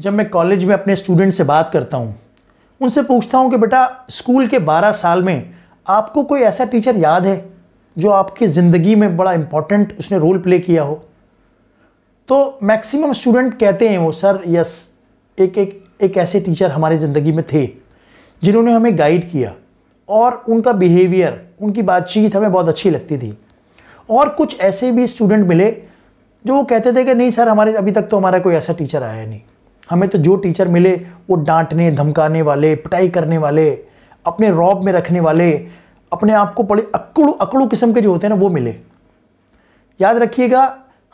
जब मैं कॉलेज में अपने स्टूडेंट से बात करता हूँ उनसे पूछता हूँ कि बेटा स्कूल के 12 साल में आपको कोई ऐसा टीचर याद है जो आपकी ज़िंदगी में बड़ा इम्पॉर्टेंट उसने रोल प्ले किया हो तो मैक्सिमम स्टूडेंट कहते हैं वो सर यस एक एक एक ऐसे टीचर हमारी ज़िंदगी में थे जिन्होंने हमें गाइड किया और उनका बिहेवियर उनकी बातचीत हमें बहुत अच्छी लगती थी और कुछ ऐसे भी स्टूडेंट मिले जो वो कहते थे कि नहीं सर हमारे अभी तक तो हमारा कोई ऐसा टीचर आया नहीं हमें तो जो टीचर मिले वो डांटने धमकाने वाले पिटाई करने वाले अपने रॉब में रखने वाले अपने आप को बड़े अकड़ू अकड़ू किस्म के जो होते हैं ना वो मिले याद रखिएगा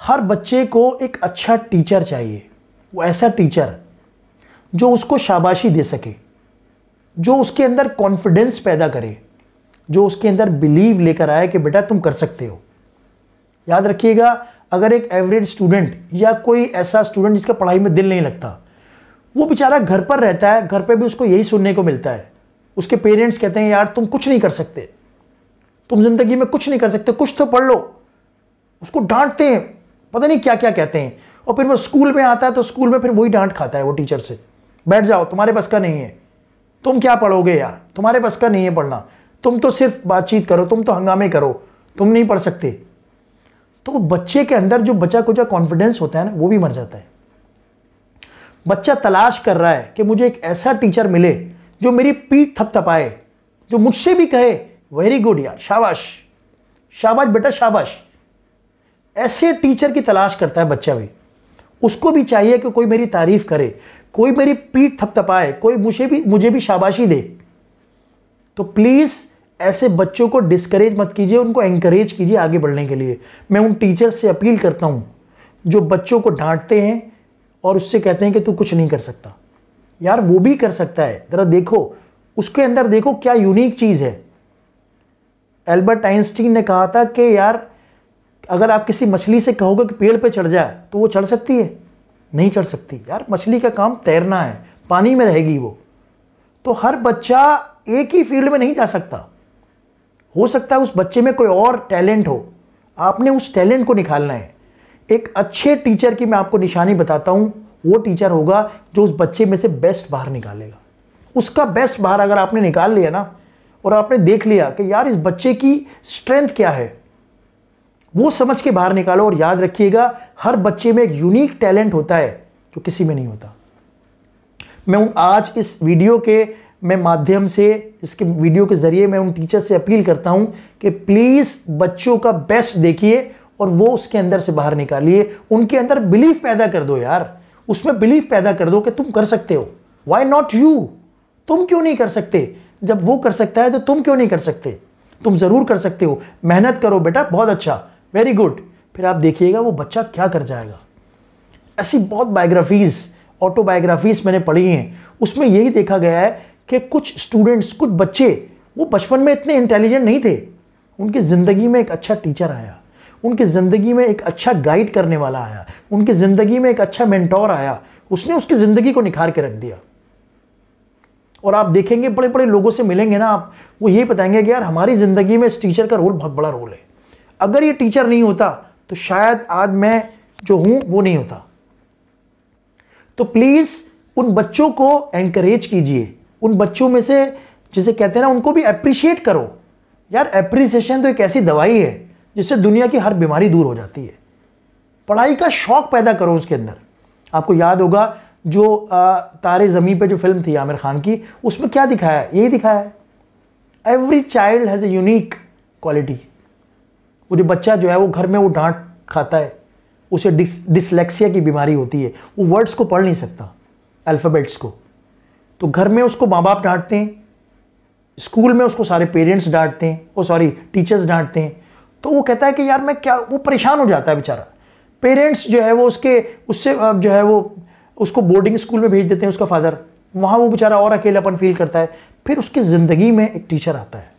हर बच्चे को एक अच्छा टीचर चाहिए वो ऐसा टीचर जो उसको शाबाशी दे सके जो उसके अंदर कॉन्फिडेंस पैदा करे जो उसके अंदर बिलीव लेकर आए कि बेटा तुम कर सकते हो याद रखिएगा अगर एक एवरेज स्टूडेंट या कोई ऐसा स्टूडेंट जिसका पढ़ाई में दिल नहीं लगता वो बेचारा घर पर रहता है घर पर भी उसको यही सुनने को मिलता है उसके पेरेंट्स कहते हैं यार तुम कुछ नहीं कर सकते तुम जिंदगी में कुछ नहीं कर सकते कुछ तो पढ़ लो उसको डांटते हैं पता नहीं क्या क्या कहते हैं और फिर वो स्कूल में आता है तो स्कूल में फिर वही डांट खाता है वो टीचर से बैठ जाओ तुम्हारे बस का नहीं है तुम क्या पढ़ोगे यार तुम्हारे बस का नहीं है पढ़ना तुम तो सिर्फ बातचीत करो तुम तो हंगामे करो तुम नहीं पढ़ सकते तो बच्चे के अंदर जो बचा कुचा कॉन्फिडेंस होता है ना वो भी मर जाता है बच्चा तलाश कर रहा है कि मुझे एक ऐसा टीचर मिले जो मेरी पीठ थपथपाए जो मुझसे भी कहे वेरी गुड यार शाबाश शाबाश बेटा शाबाश ऐसे टीचर की तलाश करता है बच्चा भी उसको भी चाहिए कि कोई मेरी तारीफ करे कोई मेरी पीठ थपथपाए कोई मुझे भी मुझे भी शाबाशी दे तो प्लीज़ ऐसे बच्चों को डिस्करेज मत कीजिए उनको एंकरेज कीजिए आगे बढ़ने के लिए मैं उन टीचर से अपील करता हूँ जो बच्चों को डांटते हैं और उससे कहते हैं कि तू कुछ नहीं कर सकता यार वो भी कर सकता है ज़रा देखो उसके अंदर देखो क्या यूनिक चीज़ है एल्बर्ट आइंस्टीन ने कहा था कि यार अगर आप किसी मछली से कहोगे कि पेड़ पे चढ़ जाए तो वो चढ़ सकती है नहीं चढ़ सकती यार मछली का काम तैरना है पानी में रहेगी वो तो हर बच्चा एक ही फील्ड में नहीं जा सकता हो सकता है उस बच्चे में कोई और टैलेंट हो आपने उस टैलेंट को निकालना है एक अच्छे टीचर की मैं आपको निशानी बताता हूँ वो टीचर होगा जो उस बच्चे में से बेस्ट बाहर निकालेगा उसका बेस्ट बाहर अगर आपने निकाल लिया ना और आपने देख लिया कि यार इस बच्चे की स्ट्रेंथ क्या है वो समझ के बाहर निकालो और याद रखिएगा हर बच्चे में एक यूनिक टैलेंट होता है जो किसी में नहीं होता मैं उन आज इस वीडियो के मैं माध्यम से इसके वीडियो के ज़रिए मैं उन टीचर से अपील करता हूं कि प्लीज़ बच्चों का बेस्ट देखिए और वो उसके अंदर से बाहर निकालिए उनके अंदर बिलीफ पैदा कर दो यार उसमें बिलीफ पैदा कर दो कि तुम कर सकते हो वाई नॉट यू तुम क्यों नहीं कर सकते जब वो कर सकता है तो तुम क्यों नहीं कर सकते तुम ज़रूर कर सकते हो मेहनत करो बेटा बहुत अच्छा वेरी गुड फिर आप देखिएगा वो बच्चा क्या कर जाएगा ऐसी बहुत बायोग्राफीज़ ऑटोबायोग्राफीज़ मैंने पढ़ी हैं उसमें यही देखा गया है कि कुछ स्टूडेंट्स कुछ बच्चे वो बचपन में इतने इंटेलिजेंट नहीं थे उनकी ज़िंदगी में एक अच्छा टीचर आया उनकी ज़िंदगी में एक अच्छा गाइड करने वाला आया उनकी ज़िंदगी में एक अच्छा मेंटोर आया उसने उसकी ज़िंदगी को निखार के रख दिया और आप देखेंगे बड़े बड़े लोगों से मिलेंगे ना आप वो यही बताएंगे कि यार हमारी ज़िंदगी में इस टीचर का रोल बहुत बड़ा रोल है अगर ये टीचर नहीं होता तो शायद आज मैं जो हूँ वो नहीं होता तो प्लीज़ उन बच्चों को एंकरेज कीजिए उन बच्चों में से जिसे कहते हैं ना उनको भी अप्रिशिएट करो यार अप्रिसिएशन तो एक ऐसी दवाई है जिससे दुनिया की हर बीमारी दूर हो जाती है पढ़ाई का शौक पैदा करो उसके अंदर आपको याद होगा जो तारे ज़मीन पे जो फिल्म थी आमिर खान की उसमें क्या दिखाया है यही दिखाया है every child has a unique quality वो जो बच्चा जो है वो घर में वो डांट खाता है उसे डिस डिसलेक्सिया की बीमारी होती है वो वर्ड्स को पढ़ नहीं सकता अल्फ़ाबेट्स को तो घर में उसको माँ बाप डांटते हैं स्कूल में उसको सारे पेरेंट्स डांटते हैं ओ सॉरी टीचर्स डांटते हैं तो वो कहता है कि यार मैं क्या वो परेशान हो जाता है बेचारा पेरेंट्स जो है वो उसके उससे जो है वो उसको बोर्डिंग स्कूल में भेज देते हैं उसका फादर वहाँ वो बेचारा और अकेलापन फील करता है फिर उसकी ज़िंदगी में एक टीचर आता है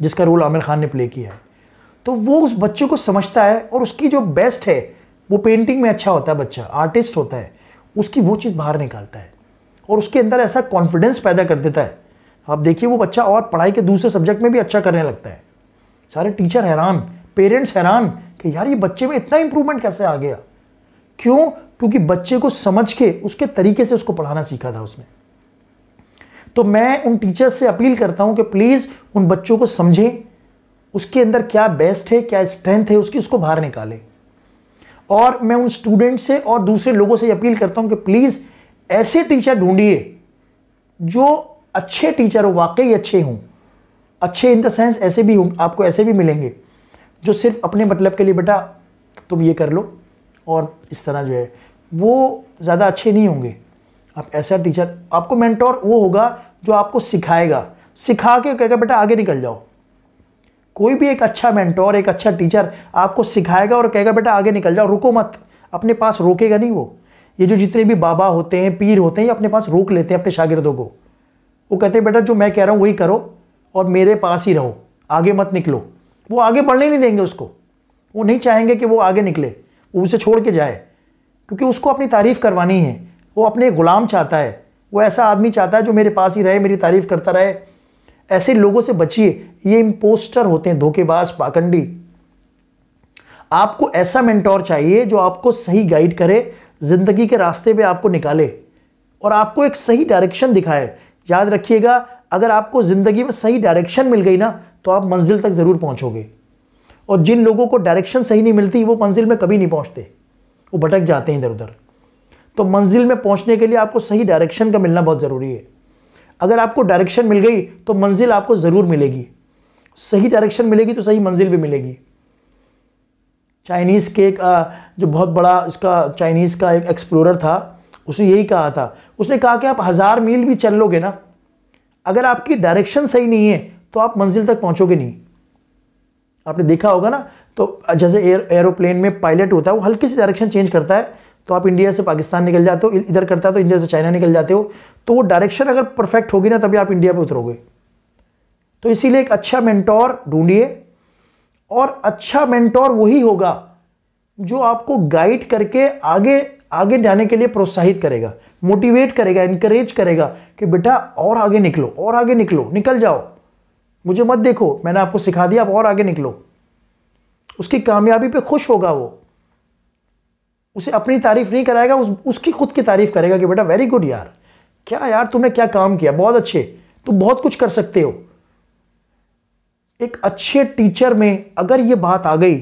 जिसका रोल आमिर खान ने प्ले किया है तो वो उस बच्चे को समझता है और उसकी जो बेस्ट है वो पेंटिंग में अच्छा होता है बच्चा आर्टिस्ट होता है उसकी वो चीज़ बाहर निकालता है और उसके अंदर ऐसा कॉन्फिडेंस पैदा कर देता है आप देखिए वो बच्चा और पढ़ाई के दूसरे सब्जेक्ट में भी अच्छा करने लगता है सारे टीचर हैरान पेरेंट्स हैरान कि यार ये बच्चे में इतना इम्प्रूवमेंट कैसे आ गया क्यों क्योंकि बच्चे को समझ के उसके तरीके से उसको पढ़ाना सीखा था उसने तो मैं उन टीचर्स से अपील करता हूं कि प्लीज़ उन बच्चों को समझें उसके अंदर क्या बेस्ट है क्या स्ट्रेंथ है उसकी उसको बाहर निकालें और मैं उन स्टूडेंट से और दूसरे लोगों से अपील करता हूं कि प्लीज़ ऐसे टीचर ढूंढिए जो अच्छे टीचर हो वाकई अच्छे हों अच्छे इन द सेंस ऐसे भी आपको ऐसे भी मिलेंगे जो सिर्फ अपने मतलब के लिए बेटा तुम ये कर लो और इस तरह जो है वो ज़्यादा अच्छे नहीं होंगे आप ऐसा टीचर आपको मैंटोर वो होगा जो आपको सिखाएगा सिखा के कहेगा बेटा आगे निकल जाओ कोई भी एक अच्छा मैंटोर एक अच्छा टीचर आपको सिखाएगा और कहेगा बेटा आगे निकल जाओ रुको मत अपने पास रोकेगा नहीं वो ये जो जितने भी बाबा होते हैं पीर होते हैं ये अपने पास रोक लेते हैं अपने शागिर्दों को वो कहते हैं बेटा जो मैं कह रहा हूँ वही करो और मेरे पास ही रहो आगे मत निकलो वो आगे बढ़ने नहीं देंगे उसको वो नहीं चाहेंगे कि वो आगे निकले वो उसे छोड़ के जाए क्योंकि उसको अपनी तारीफ़ करवानी है वो अपने ग़ुलाम चाहता है वो ऐसा आदमी चाहता है जो मेरे पास ही रहे मेरी तारीफ़ करता रहे ऐसे लोगों से बचिए ये इम्पोस्टर होते हैं धोखेबाज पाखंडी आपको ऐसा मेंटोर चाहिए जो आपको सही गाइड करे ज़िंदगी के रास्ते पे आपको निकाले और आपको एक सही डायरेक्शन दिखाए याद रखिएगा अगर आपको ज़िंदगी में सही डायरेक्शन मिल गई ना तो आप मंजिल तक ज़रूर पहुँचोगे और जिन लोगों को डायरेक्शन सही नहीं मिलती वो मंजिल में कभी नहीं पहुँचते वो भटक जाते हैं इधर उधर तो मंजिल में पहुँचने के लिए आपको सही डायरेक्शन का मिलना बहुत ज़रूरी है अगर आपको डायरेक्शन मिल गई तो मंजिल आपको ज़रूर मिलेगी सही डायरेक्शन मिलेगी तो सही मंजिल भी मिलेगी चाइनीज़ के एक जो बहुत बड़ा इसका चाइनीज़ का एक एक्सप्लोरर था उसने यही कहा था उसने कहा कि आप हज़ार मील भी चल लोगे ना अगर आपकी डायरेक्शन सही नहीं है तो आप मंजिल तक पहुंचोगे नहीं आपने देखा होगा ना तो जैसे एयर एरोप्लेन में पायलट होता है वो हल्की सी डायरेक्शन चेंज करता है तो आप इंडिया से पाकिस्तान निकल जाते हो इधर करता है तो इंडिया से चाइना निकल जाते हो तो वो डायरेक्शन अगर परफेक्ट होगी ना तभी आप इंडिया पे उतरोगे तो इसीलिए एक अच्छा मेंटोर ढूंढिए और अच्छा मेंटोर वही होगा जो आपको गाइड करके आगे आगे जाने के लिए प्रोत्साहित करेगा मोटिवेट करेगा इनकरेज करेगा कि बेटा और आगे निकलो और आगे निकलो निकल जाओ मुझे मत देखो मैंने आपको सिखा दिया आप और आगे निकलो उसकी कामयाबी पे खुश होगा वो उसे अपनी तारीफ नहीं कराएगा उस, उसकी खुद की तारीफ करेगा कि बेटा वेरी गुड यार क्या यार तुमने क्या काम किया बहुत अच्छे तुम बहुत कुछ कर सकते हो एक अच्छे टीचर में अगर ये बात आ गई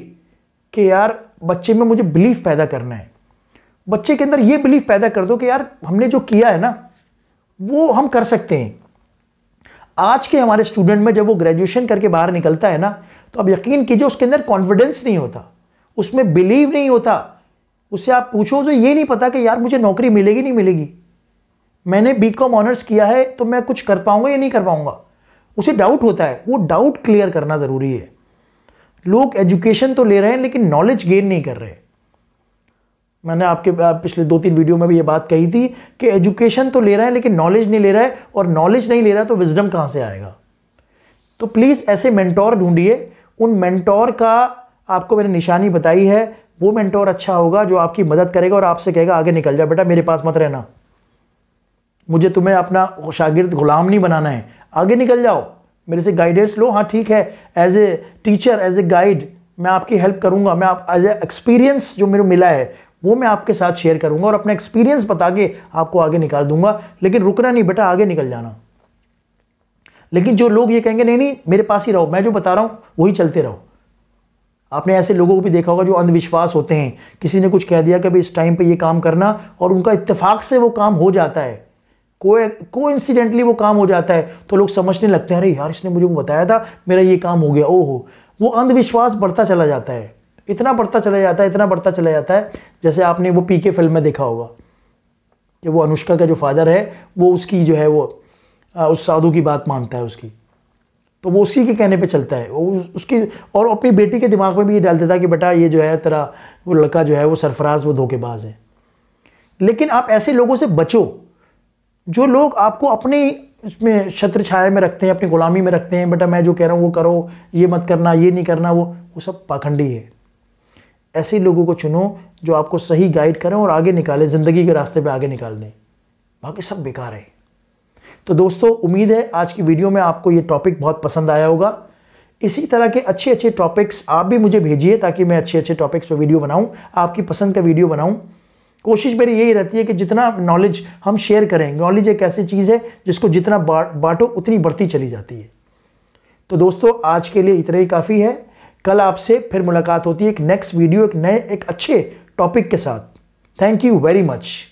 कि यार बच्चे में मुझे बिलीफ पैदा करना है बच्चे के अंदर ये बिलीफ पैदा कर दो कि यार हमने जो किया है ना वो हम कर सकते हैं आज के हमारे स्टूडेंट में जब वो ग्रेजुएशन करके बाहर निकलता है ना तो आप यकीन कीजिए उसके अंदर कॉन्फिडेंस नहीं होता उसमें बिलीव नहीं होता उससे आप पूछो जो ये नहीं पता कि यार मुझे नौकरी मिलेगी नहीं मिलेगी मैंने बी कॉम ऑनर्स किया है तो मैं कुछ कर पाऊंगा या नहीं कर पाऊंगा उसे डाउट होता है वो डाउट क्लियर करना ज़रूरी है लोग एजुकेशन तो ले रहे हैं लेकिन नॉलेज गेन नहीं कर रहे हैं मैंने आपके पिछले दो तीन वीडियो में भी ये बात कही थी कि एजुकेशन तो ले रहा है लेकिन नॉलेज नहीं ले रहा है और नॉलेज नहीं ले रहा है तो विजडम कहाँ से आएगा तो प्लीज़ ऐसे मेंटोर ढूंढिए उन मैंटोर का आपको मैंने निशानी बताई है वो मैंटोर अच्छा होगा जो आपकी मदद करेगा और आपसे कहेगा आगे निकल जा बेटा मेरे पास मत रहना मुझे तुम्हें अपना शागिर्द गुलाम नहीं बनाना है आगे निकल जाओ मेरे से गाइडेंस लो हाँ ठीक है as a teacher as a guide मैं आपकी हेल्प करूँगा मैं आप एज ए एक्सपीरियंस जो मेरे मिला है वो मैं आपके साथ शेयर करूंगा और अपना एक्सपीरियंस बता के आपको आगे निकाल दूंगा लेकिन रुकना नहीं बेटा आगे निकल जाना लेकिन जो लोग ये कहेंगे नहीं नहीं मेरे पास ही रहो मैं जो बता रहा हूँ वही चलते रहो आपने ऐसे लोगों को भी देखा होगा जो अंधविश्वास होते हैं किसी ने कुछ कह दिया कि भाई इस टाइम पर यह काम करना और उनका इतफाक़ से वो काम हो जाता है को इंसिडेंटली वो काम हो जाता है तो लोग समझने लगते हैं अरे यार इसने मुझे बताया था मेरा ये काम हो गया ओहो वो अंधविश्वास बढ़ता चला जाता है इतना बढ़ता चला जाता है इतना बढ़ता चला जाता है जैसे आपने वो पी के फिल्म में देखा होगा कि वो अनुष्का का जो फादर है वो उसकी जो है वो उस साधु की बात मानता है उसकी तो वो उसी के कहने पे चलता है वो उसकी और अपनी बेटी के दिमाग में भी ये डाल देता है कि बेटा ये जो है तेरा वो लड़का जो है वो सरफराज वो धोखेबाज है लेकिन आप ऐसे लोगों से बचो जो लोग आपको अपने इसमें छत्र छाया में रखते हैं अपनी गुलामी में रखते हैं बेटा मैं जो कह रहा हूँ वो करो ये मत करना ये नहीं करना वो वो सब पाखंडी है ऐसे लोगों को चुनो जो आपको सही गाइड करें और आगे निकालें ज़िंदगी के रास्ते पे आगे निकाल दें बाकी सब बेकार है तो दोस्तों उम्मीद है आज की वीडियो में आपको ये टॉपिक बहुत पसंद आया होगा इसी तरह के अच्छे अच्छे टॉपिक्स आप भी मुझे भेजिए ताकि मैं अच्छे अच्छे टॉपिक्स पर वीडियो बनाऊँ आपकी पसंद का वीडियो बनाऊँ कोशिश मेरी यही रहती है कि जितना नॉलेज हम शेयर करें नॉलेज एक ऐसी चीज़ है जिसको जितना बा, बांटो उतनी बढ़ती चली जाती है तो दोस्तों आज के लिए इतना ही काफ़ी है कल आपसे फिर मुलाकात होती है एक नेक्स्ट वीडियो एक नए एक अच्छे टॉपिक के साथ थैंक यू वेरी मच